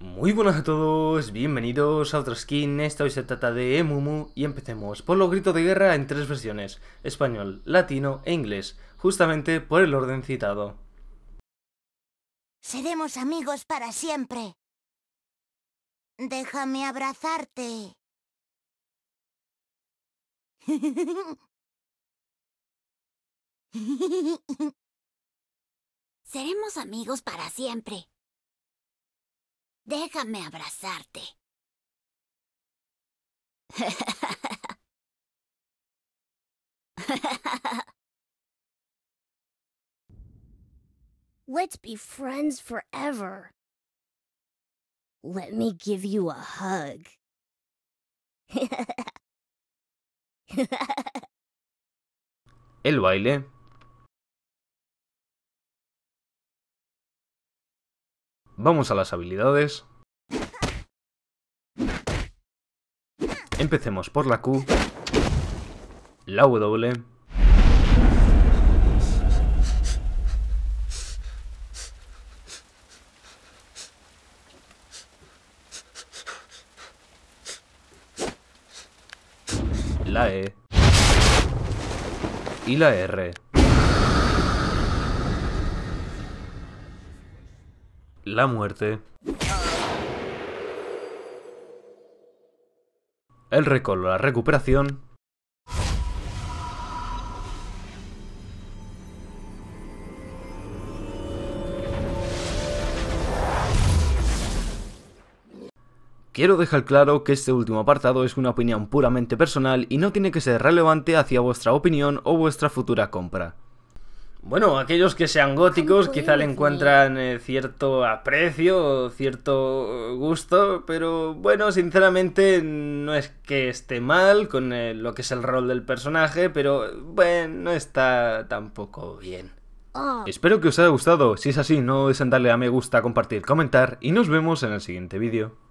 Muy buenas a todos, bienvenidos a otra skin, esta hoy se trata de Emumu y empecemos por los gritos de guerra en tres versiones, español, latino e inglés, justamente por el orden citado. Seremos amigos para siempre. Déjame abrazarte. Seremos amigos para siempre. Déjame abrazarte. Let's be friends forever. Let me give you a hug. El baile Vamos a las habilidades. Empecemos por la Q, la W, la E y la R. la muerte, el recolo, la recuperación, Quiero dejar claro que este último apartado es una opinión puramente personal y no tiene que ser relevante hacia vuestra opinión o vuestra futura compra. Bueno, aquellos que sean góticos quizá le encuentran eh, cierto aprecio, cierto gusto, pero bueno, sinceramente no es que esté mal con eh, lo que es el rol del personaje, pero bueno, no está tampoco bien. Ah. Espero que os haya gustado, si es así no en darle a me gusta, compartir, comentar y nos vemos en el siguiente vídeo.